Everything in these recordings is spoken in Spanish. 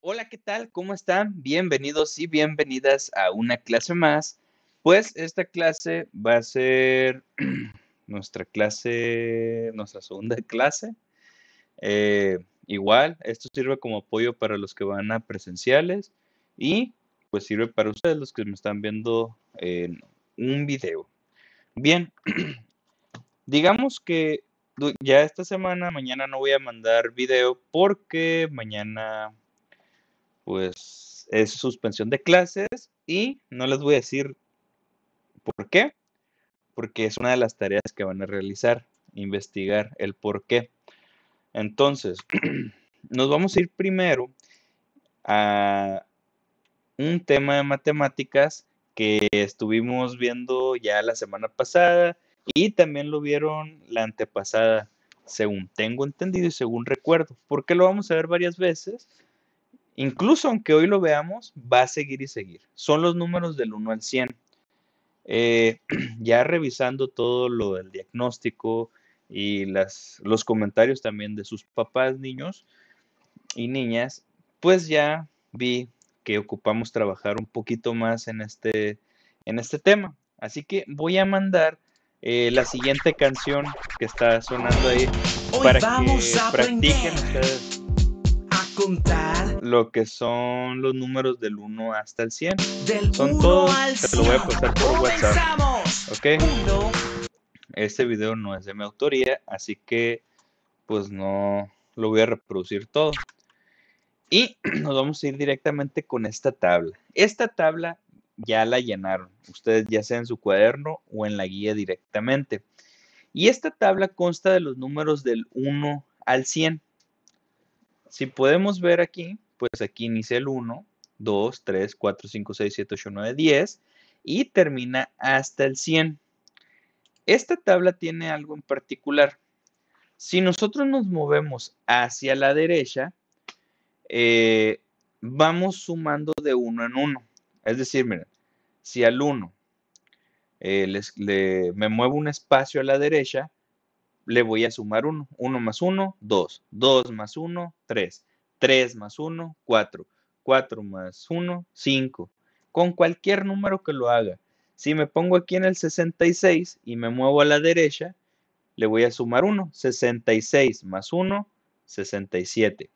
Hola, ¿qué tal? ¿Cómo están? Bienvenidos y bienvenidas a una clase más. Pues esta clase va a ser nuestra clase, nuestra segunda clase. Eh, igual, esto sirve como apoyo para los que van a presenciales y pues sirve para ustedes los que me están viendo en un video. Bien, digamos que ya esta semana, mañana no voy a mandar video porque mañana pues es suspensión de clases y no les voy a decir por qué, porque es una de las tareas que van a realizar, investigar el por qué. Entonces, nos vamos a ir primero a un tema de matemáticas que estuvimos viendo ya la semana pasada y también lo vieron la antepasada, según tengo entendido y según recuerdo, porque lo vamos a ver varias veces. Incluso aunque hoy lo veamos, va a seguir y seguir. Son los números del 1 al 100. Eh, ya revisando todo lo del diagnóstico y las, los comentarios también de sus papás, niños y niñas, pues ya vi que ocupamos trabajar un poquito más en este, en este tema. Así que voy a mandar eh, la siguiente canción que está sonando ahí para que practiquen ustedes lo que son los números del 1 hasta el 100. son todos, se lo voy a pasar por WhatsApp. Ok. Este video no es de mi autoría, así que pues no lo voy a reproducir todo. Y nos vamos a ir directamente con esta tabla. Esta tabla ya la llenaron, ustedes ya sea en su cuaderno o en la guía directamente. Y esta tabla consta de los números del 1 al 100. Si podemos ver aquí, pues aquí inicia el 1, 2, 3, 4, 5, 6, 7, 8, 9, 10 y termina hasta el 100. Esta tabla tiene algo en particular. Si nosotros nos movemos hacia la derecha, eh, vamos sumando de uno en uno. Es decir, miren, si al 1 eh, me muevo un espacio a la derecha, le voy a sumar 1. 1 más 1, 2. 2 más 1, 3. 3 más 1, 4. 4 más 1, 5. Con cualquier número que lo haga. Si me pongo aquí en el 66 y me muevo a la derecha, le voy a sumar 1. 66 más 1, 67.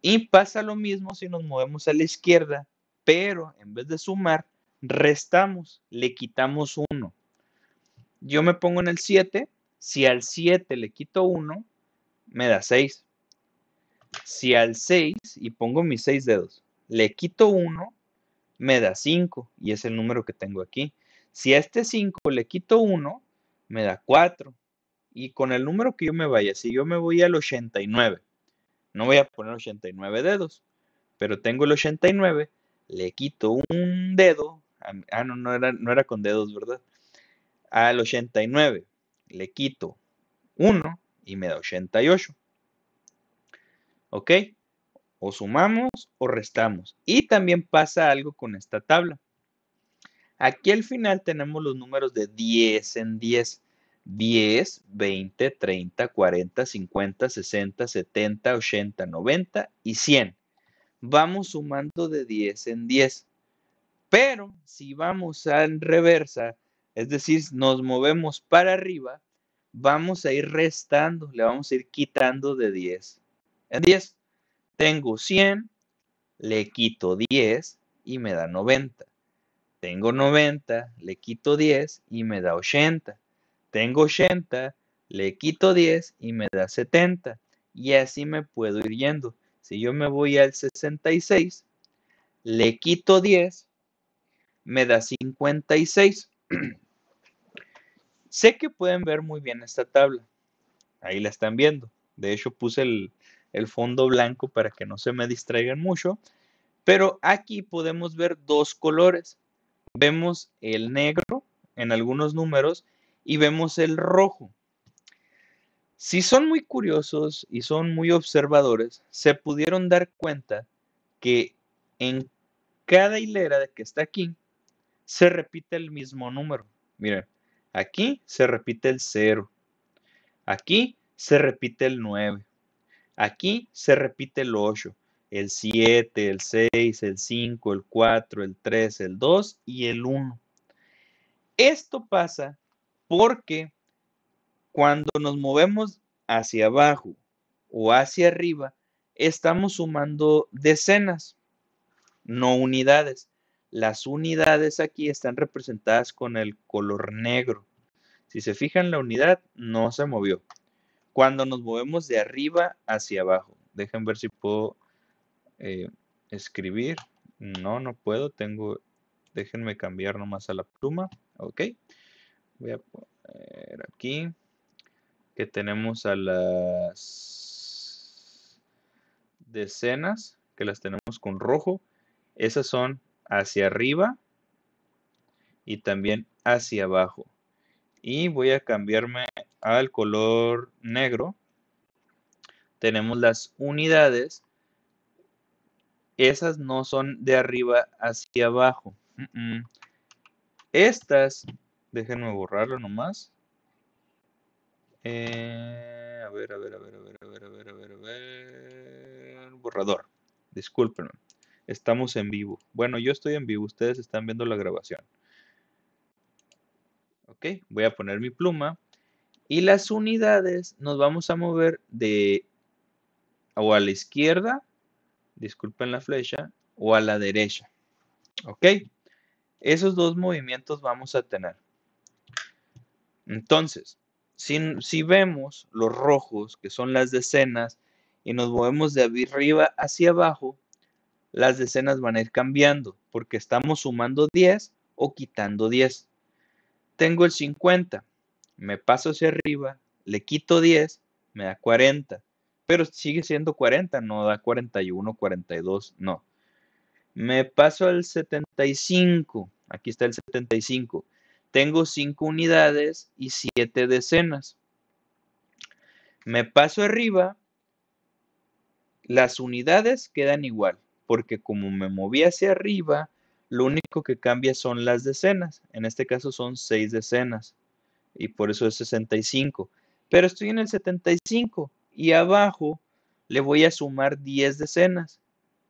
Y pasa lo mismo si nos movemos a la izquierda pero en vez de sumar, restamos, le quitamos 1. Yo me pongo en el 7, si al 7 le quito 1, me da 6. Si al 6, y pongo mis 6 dedos, le quito 1, me da 5, y es el número que tengo aquí. Si a este 5 le quito 1, me da 4. Y con el número que yo me vaya, si yo me voy al 89, no voy a poner 89 dedos, pero tengo el 89, le quito un dedo, ah, no, no era, con dedos, ¿verdad? Al 89 le quito 1 y me da 88. ¿Ok? O sumamos o restamos. Y también pasa algo con esta tabla. Aquí al final tenemos los números de 10 en 10. 10, 20, 30, 40, 50, 60, 70, 80, 90 y 100 vamos sumando de 10 en 10. Pero si vamos a en reversa, es decir, nos movemos para arriba, vamos a ir restando, le vamos a ir quitando de 10 en 10. Tengo 100, le quito 10 y me da 90. Tengo 90, le quito 10 y me da 80. Tengo 80, le quito 10 y me da 70. Y así me puedo ir yendo. Si yo me voy al 66, le quito 10, me da 56. sé que pueden ver muy bien esta tabla. Ahí la están viendo. De hecho, puse el, el fondo blanco para que no se me distraigan mucho. Pero aquí podemos ver dos colores. Vemos el negro en algunos números y vemos el rojo. Si son muy curiosos y son muy observadores, se pudieron dar cuenta que en cada hilera que está aquí se repite el mismo número. Miren, aquí se repite el 0. Aquí se repite el 9. Aquí se repite el 8, el 7, el 6, el 5, el 4, el 3, el 2 y el 1. Esto pasa porque cuando nos movemos hacia abajo o hacia arriba, estamos sumando decenas, no unidades. Las unidades aquí están representadas con el color negro. Si se fijan, la unidad no se movió. Cuando nos movemos de arriba hacia abajo, dejen ver si puedo eh, escribir. No, no puedo. Tengo. Déjenme cambiar nomás a la pluma. Ok. Voy a poner aquí que tenemos a las decenas, que las tenemos con rojo, esas son hacia arriba y también hacia abajo. Y voy a cambiarme al color negro. Tenemos las unidades. Esas no son de arriba hacia abajo. Mm, mm. Estas, déjenme borrarlo nomás. Eh, a ver, a ver, a ver, a ver, a ver, a ver, a ver, a ver. Borrador. Discúlpenme. Estamos en vivo. Bueno, yo estoy en vivo. Ustedes están viendo la grabación. Ok, voy a poner mi pluma. Y las unidades nos vamos a mover de o a la izquierda, disculpen la flecha, o a la derecha. ¿Ok? Esos dos movimientos vamos a tener. Entonces, si, vemos los rojos, que son las decenas, y nos movemos de arriba hacia abajo, las decenas van a ir cambiando, porque estamos sumando 10 o quitando 10. Tengo el 50, me paso hacia arriba, le quito 10, me da 40, pero sigue siendo 40, no da 41, 42, no. Me paso al 75, aquí está el 75, tengo 5 unidades y 7 decenas. Me paso arriba, las unidades quedan igual, porque como me moví hacia arriba, lo único que cambia son las decenas. En este caso son 6 decenas y por eso es 65. Pero estoy en el 75 y abajo le voy a sumar 10 decenas.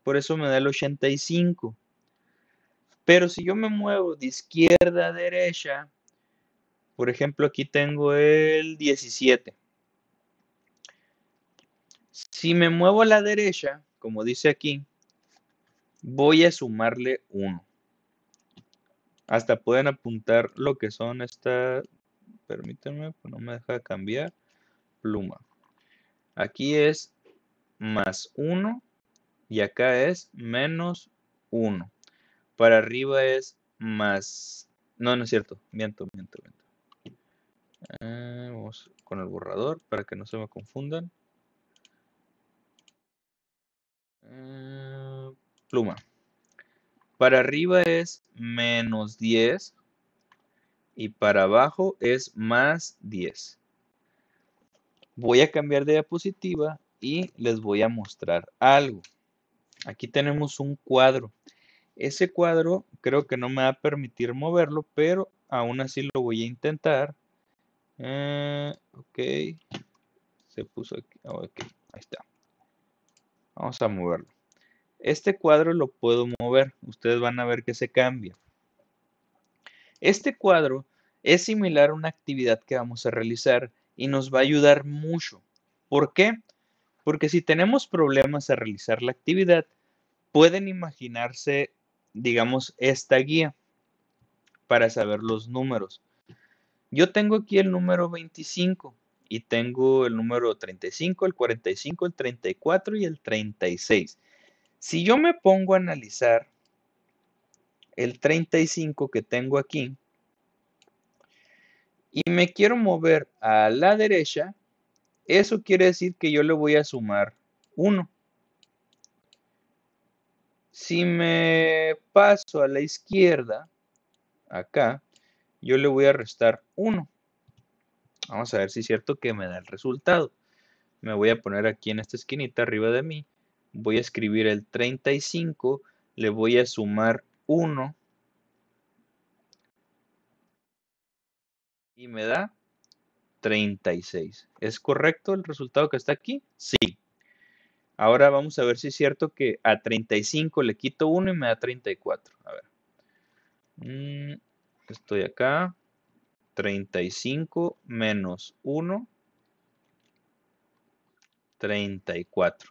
Por eso me da el 85. Pero si yo me muevo de izquierda a derecha, por ejemplo, aquí tengo el 17. Si me muevo a la derecha, como dice aquí, voy a sumarle 1. Hasta pueden apuntar lo que son estas, permítanme, pues no me deja cambiar, pluma. Aquí es más 1 y acá es menos 1. Para arriba es más... No, no es cierto. Miento, miento, miento. Ah, vamos con el borrador para que no se me confundan. Ah, pluma. Para arriba es menos 10 y para abajo es más 10. Voy a cambiar de diapositiva y les voy a mostrar algo. Aquí tenemos un cuadro. Ese cuadro creo que no me va a permitir moverlo, pero aún así lo voy a intentar. Eh, ok, se puso aquí. Oh, ok, ahí está. Vamos a moverlo. Este cuadro lo puedo mover. Ustedes van a ver que se cambia. Este cuadro es similar a una actividad que vamos a realizar y nos va a ayudar mucho. ¿Por qué? Porque si tenemos problemas a realizar la actividad, pueden imaginarse digamos, esta guía para saber los números. Yo tengo aquí el número 25 y tengo el número 35, el 45, el 34 y el 36. Si yo me pongo a analizar el 35 que tengo aquí y me quiero mover a la derecha, eso quiere decir que yo le voy a sumar 1. Si me paso a la izquierda, acá, yo le voy a restar 1. Vamos a ver si es cierto que me da el resultado. Me voy a poner aquí en esta esquinita arriba de mí. Voy a escribir el 35, le voy a sumar 1. Y me da 36. ¿Es correcto el resultado que está aquí? Sí. Ahora vamos a ver si es cierto que a 35 le quito 1 y me da 34. A ver. Mm, estoy acá. 35 menos 1. 34.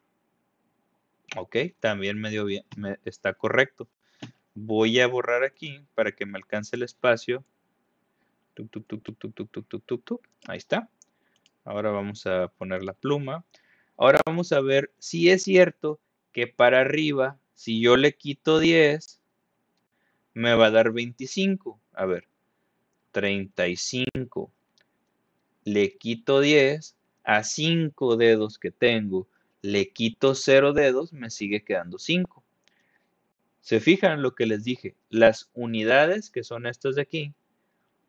Ok, también me dio bien. está correcto. Voy a borrar aquí para que me alcance el espacio. Ahí está. Ahora vamos a poner la pluma. Ahora vamos a ver si es cierto que para arriba, si yo le quito 10, me va a dar 25. A ver, 35. Le quito 10 a 5 dedos que tengo. Le quito 0 dedos, me sigue quedando 5. Se fijan lo que les dije. Las unidades, que son estas de aquí,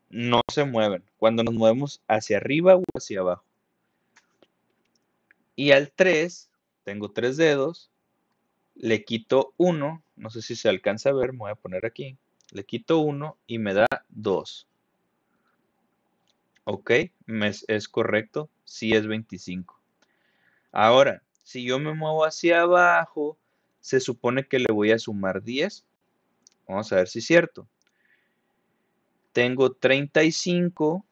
no se mueven cuando nos movemos hacia arriba o hacia abajo. Y al 3, tengo 3 dedos, le quito 1, no sé si se alcanza a ver, me voy a poner aquí, le quito 1 y me da 2. Ok, es, es correcto, sí es 25. Ahora, si yo me muevo hacia abajo, se supone que le voy a sumar 10. Vamos a ver si es cierto. Tengo 35,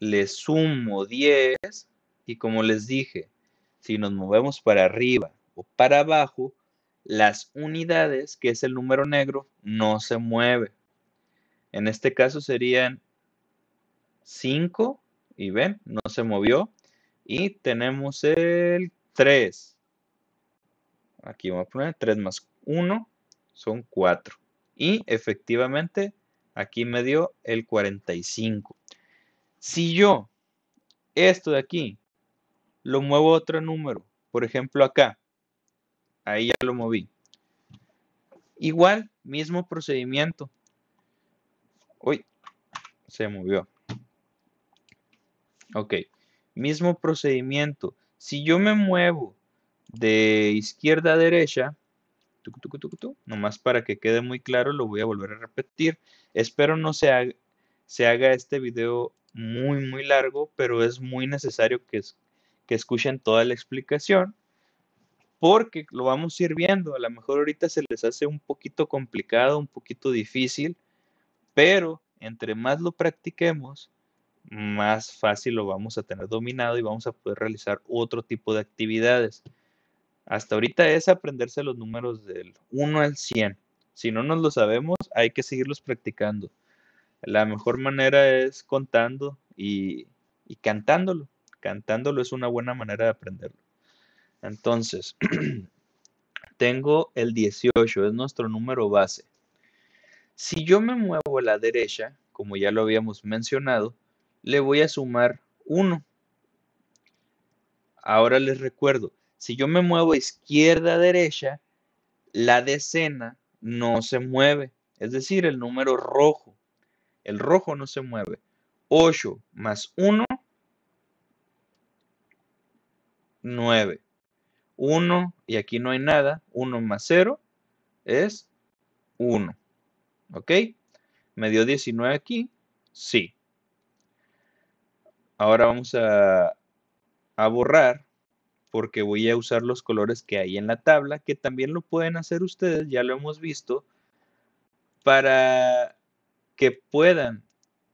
le sumo 10, y como les dije, si nos movemos para arriba o para abajo, las unidades, que es el número negro, no se mueve. En este caso serían 5 y ven, no se movió. Y tenemos el 3. Aquí vamos a poner 3 más 1, son 4. Y efectivamente, aquí me dio el 45. Si yo, esto de aquí, lo muevo a otro número. Por ejemplo, acá. Ahí ya lo moví. Igual, mismo procedimiento. Uy, se movió. Ok, mismo procedimiento. Si yo me muevo de izquierda a derecha, nomás para que quede muy claro, lo voy a volver a repetir. Espero no se haga, se haga este video muy, muy largo, pero es muy necesario que, que escuchen toda la explicación, porque lo vamos a ir viendo. A lo mejor ahorita se les hace un poquito complicado, un poquito difícil, pero entre más lo practiquemos, más fácil lo vamos a tener dominado y vamos a poder realizar otro tipo de actividades. Hasta ahorita es aprenderse los números del 1 al 100. Si no nos lo sabemos, hay que seguirlos practicando. La mejor manera es contando y cantándolo. Cantándolo es una buena manera de aprenderlo. Entonces, tengo el 18, es nuestro número base. Si yo me muevo a la derecha, como ya lo habíamos mencionado, le voy a sumar 1. Ahora les recuerdo, si yo me muevo izquierda a derecha, la decena no se mueve, es decir, el número rojo. El rojo no se mueve. 8 más 1 9. 1 y aquí no hay nada. 1 más 0 es 1. ¿Ok? ¿Me dio 19 aquí? Sí. Ahora vamos a, a borrar porque voy a usar los colores que hay en la tabla, que también lo pueden hacer ustedes, ya lo hemos visto, para que puedan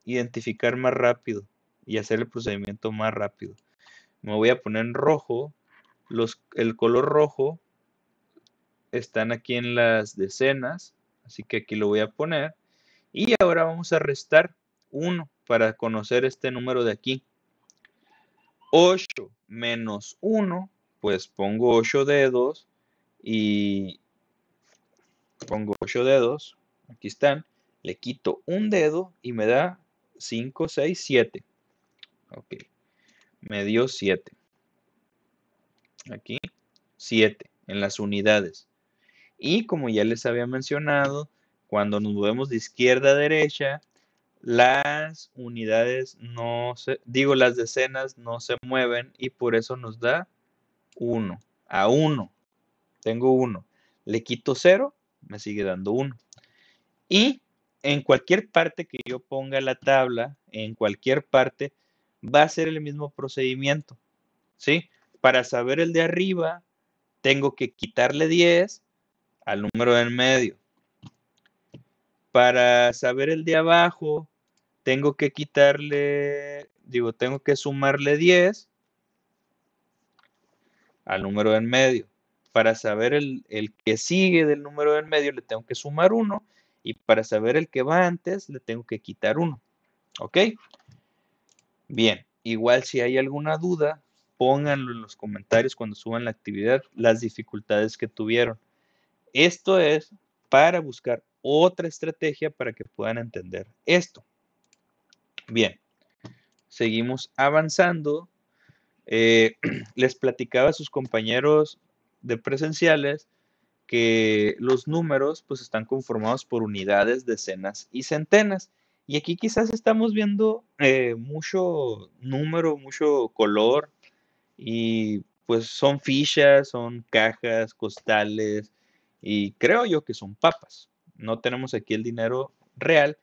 identificar más rápido y hacer el procedimiento más rápido me voy a poner en rojo. Los, el color rojo están aquí en las decenas, así que aquí lo voy a poner. Y ahora vamos a restar 1 para conocer este número de aquí. 8 menos 1, pues pongo 8 dedos y pongo 8 dedos, aquí están, le quito un dedo y me da 5, 6, 7. Ok me dio 7. Aquí, 7 en las unidades. Y como ya les había mencionado, cuando nos movemos de izquierda a derecha, las unidades no se, digo, las decenas no se mueven y por eso nos da 1. A 1. Tengo 1. Le quito 0, me sigue dando 1. Y en cualquier parte que yo ponga la tabla, en cualquier parte, va a ser el mismo procedimiento, ¿sí? Para saber el de arriba, tengo que quitarle 10 al número del medio. Para saber el de abajo, tengo que quitarle, digo, tengo que sumarle 10 al número del medio. Para saber el, el, que sigue del número del medio, le tengo que sumar 1. Y para saber el que va antes, le tengo que quitar 1. ¿Ok? Bien, igual si hay alguna duda, pónganlo en los comentarios cuando suban la actividad, las dificultades que tuvieron. Esto es para buscar otra estrategia para que puedan entender esto. Bien, seguimos avanzando. Eh, les platicaba a sus compañeros de presenciales que los números pues están conformados por unidades, decenas y centenas. Y aquí quizás estamos viendo eh, mucho número, mucho color y pues son fichas, son cajas, costales y creo yo que son papas. No tenemos aquí el dinero real,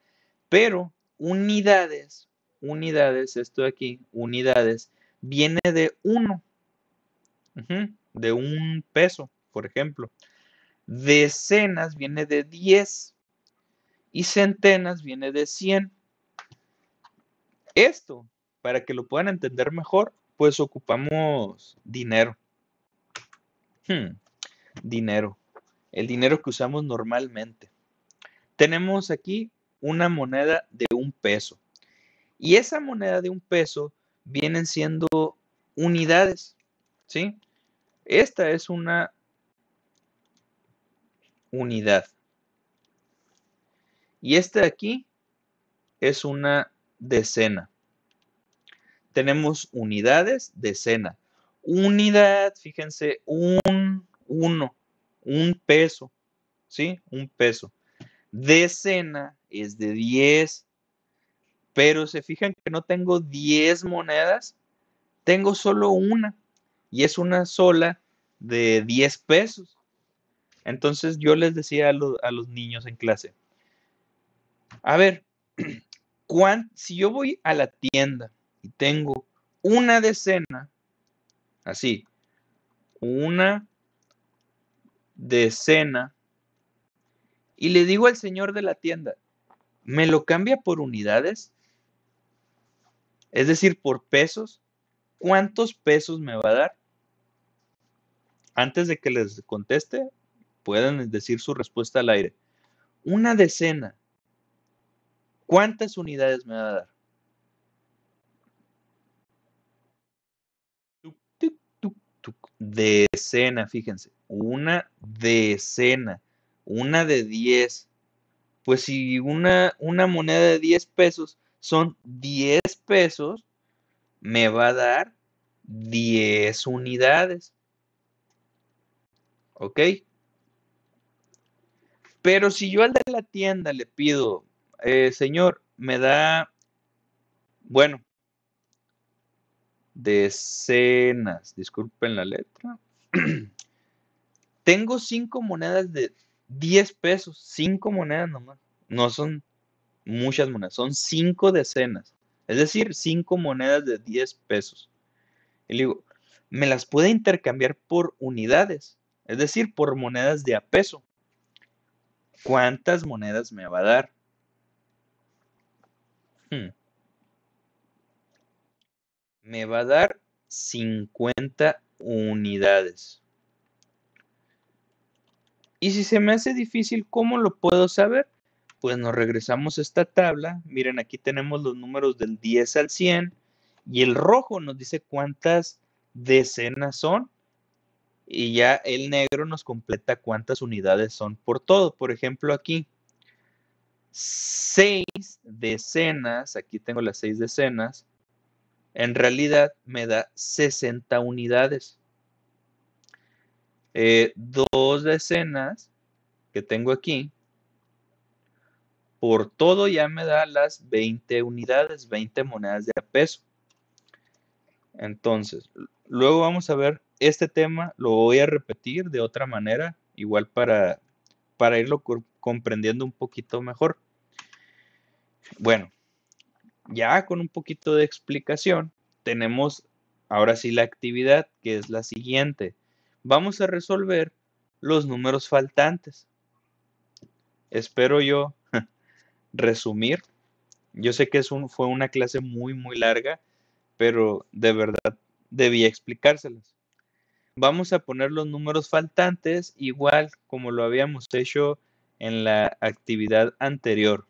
pero unidades, unidades, esto de aquí, unidades, viene de uno, de un peso, por ejemplo. Decenas viene de diez y centenas viene de 100. Esto, para que lo puedan entender mejor, pues ocupamos dinero. Hmm, dinero. El dinero que usamos normalmente. Tenemos aquí una moneda de un peso. Y esa moneda de un peso vienen siendo unidades. ¿Sí? Esta es una unidad. Y este de aquí es una decena. Tenemos unidades, decena. Unidad, fíjense, un uno, un peso, ¿sí? Un peso. Decena es de 10, pero se fijan que no tengo 10 monedas, tengo solo una, y es una sola de 10 pesos. Entonces yo les decía a los niños en clase, a ver, si yo voy a la tienda y tengo una decena, así, una decena, y le digo al señor de la tienda, ¿me lo cambia por unidades? Es decir, por pesos. ¿Cuántos pesos me va a dar? Antes de que les conteste, pueden decir su respuesta al aire. Una decena ¿Cuántas unidades me va a dar? Decena, fíjense. Una decena. Una de 10. Pues si una, una moneda de 10 pesos son 10 pesos, me va a dar 10 unidades. ¿Ok? Pero si yo al de la tienda le pido eh, Señor, me da, bueno, decenas, disculpen la letra. Tengo cinco monedas de 10 pesos, cinco monedas nomás. No son muchas monedas, son cinco decenas. Es decir, cinco monedas de 10 pesos. Y le digo, me las puede intercambiar por unidades, es decir, por monedas de a peso. ¿Cuántas monedas me va a dar? Hmm. Me va a dar 50 unidades. Y si se me hace difícil, ¿cómo lo puedo saber? Pues nos regresamos a esta tabla. Miren, aquí tenemos los números del 10 al 100. Y el rojo nos dice cuántas decenas son. Y ya el negro nos completa cuántas unidades son por todo. Por ejemplo, aquí seis decenas, aquí tengo las seis decenas, en realidad me da 60 unidades. Eh, dos decenas que tengo aquí, por todo ya me da las 20 unidades, 20 monedas de a peso. Entonces, luego vamos a ver este tema, lo voy a repetir de otra manera, igual para, para irlo comprendiendo un poquito mejor. Bueno, ya con un poquito de explicación, tenemos ahora sí la actividad que es la siguiente. Vamos a resolver los números faltantes. Espero yo resumir. Yo sé que fue una clase muy, muy larga, pero de verdad debía explicárselas. Vamos a poner los números faltantes igual como lo habíamos hecho en la actividad anterior.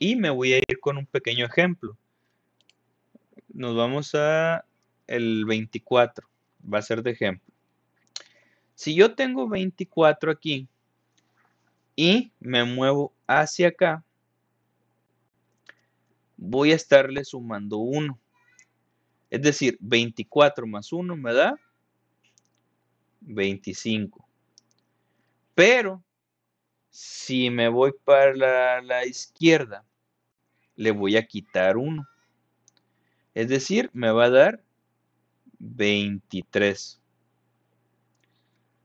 Y me voy a ir con un pequeño ejemplo. Nos vamos a el 24. Va a ser de ejemplo. Si yo tengo 24 aquí y me muevo hacia acá, voy a estarle sumando 1. Es decir, 24 más 1 me da 25. Pero si me voy para la, izquierda, le voy a quitar 1. Es decir, me va a dar 23.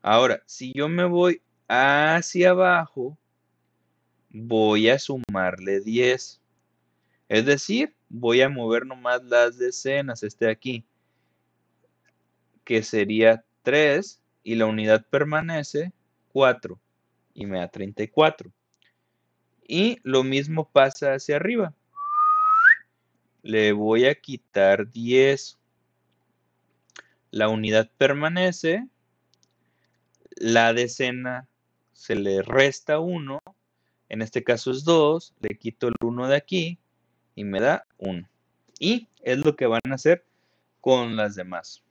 Ahora, si yo me voy hacia abajo, voy a sumarle 10. Es decir, voy a mover nomás las decenas, este de aquí, que sería 3 y la unidad permanece 4 y me da 34. Y lo mismo pasa hacia arriba. Le voy a quitar 10. La unidad permanece. La decena se le resta 1. En este caso es 2. Le quito el 1 de aquí y me da 1. Y es lo que van a hacer con las demás.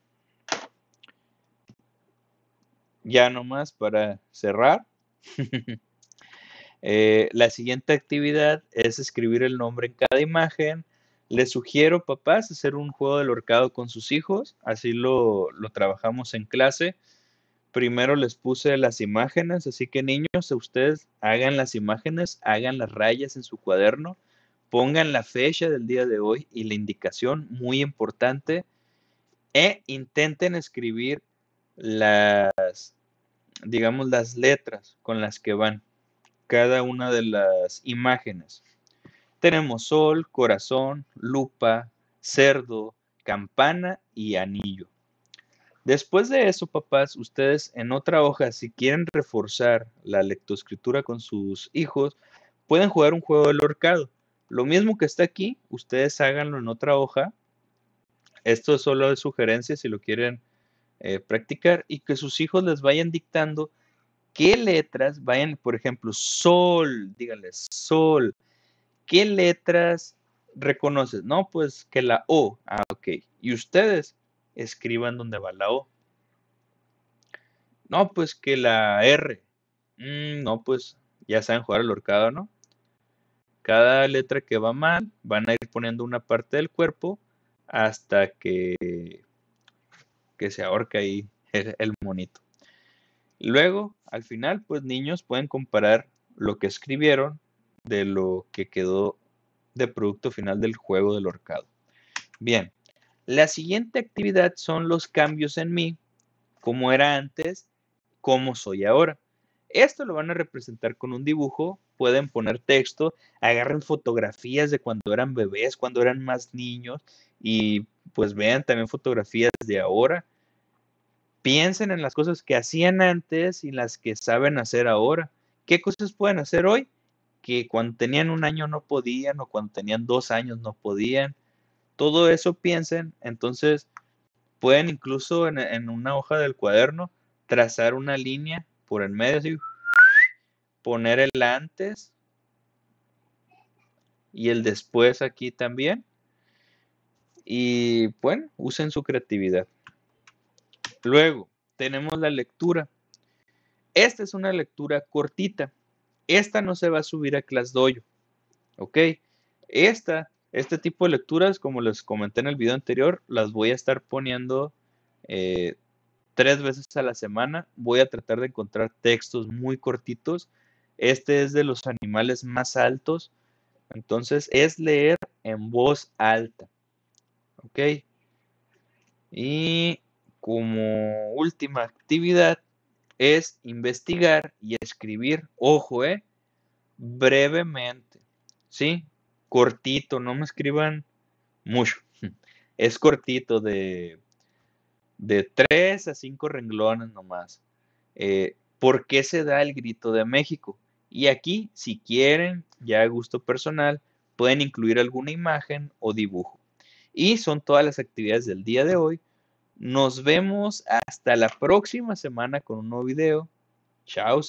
Ya nomás para cerrar Eh, la siguiente actividad es escribir el nombre en cada imagen. Les sugiero, papás, hacer un juego del horcado con sus hijos. Así lo, lo trabajamos en clase. Primero les puse las imágenes, así que niños, ustedes hagan las imágenes, hagan las rayas en su cuaderno, pongan la fecha del día de hoy y la indicación, muy importante, e intenten escribir las, digamos, las letras con las que van cada una de las imágenes. Tenemos sol, corazón, lupa, cerdo, campana y anillo. Después de eso, papás, ustedes en otra hoja, si quieren reforzar la lectoescritura con sus hijos, pueden jugar un juego del horcado. Lo mismo que está aquí, ustedes háganlo en otra hoja. Esto es solo de sugerencia si lo quieren eh, practicar y que sus hijos les vayan dictando qué letras vayan, por ejemplo, sol, díganle sol, qué letras reconoces, no, pues que la O, ah, ok, y ustedes escriban donde va la O. No, pues que la R, mm, no, pues ya saben jugar al horcado, ¿no? Cada letra que va mal, van a ir poniendo una parte del cuerpo hasta que que se ahorca ahí el, monito. Luego, al final, pues niños pueden comparar lo que escribieron de lo que quedó de producto final del juego del horcado. Bien, la siguiente actividad son los cambios en mí, como era antes, cómo soy ahora. Esto lo van a representar con un dibujo, pueden poner texto, agarren fotografías de cuando eran bebés, cuando eran más niños y pues vean también fotografías de ahora, piensen en las cosas que hacían antes y las que saben hacer ahora. ¿Qué cosas pueden hacer hoy que cuando tenían un año no podían o cuando tenían dos años no podían? Todo eso piensen, entonces pueden incluso en, una hoja del cuaderno trazar una línea por el medio, poner el antes y el después aquí también y bueno, usen su creatividad. Luego, tenemos la lectura. Esta es una lectura cortita. Esta no se va a subir a doyo ¿Ok? Esta, este tipo de lecturas, como les comenté en el video anterior, las voy a estar poniendo eh, tres veces a la semana. Voy a tratar de encontrar textos muy cortitos. Este es de los animales más altos. Entonces es leer en voz alta. ¿ok? Y como última actividad es investigar y escribir, ojo, eh, Brevemente, ¿sí? Cortito, no me escriban mucho. Es cortito de, de 3 a 5 renglones nomás. Eh, ¿Por qué se da el grito de México? Y aquí, si quieren, ya a gusto personal, pueden incluir alguna imagen o dibujo. Y son todas las actividades del día de hoy. Nos vemos hasta la próxima semana con un nuevo video. Chao,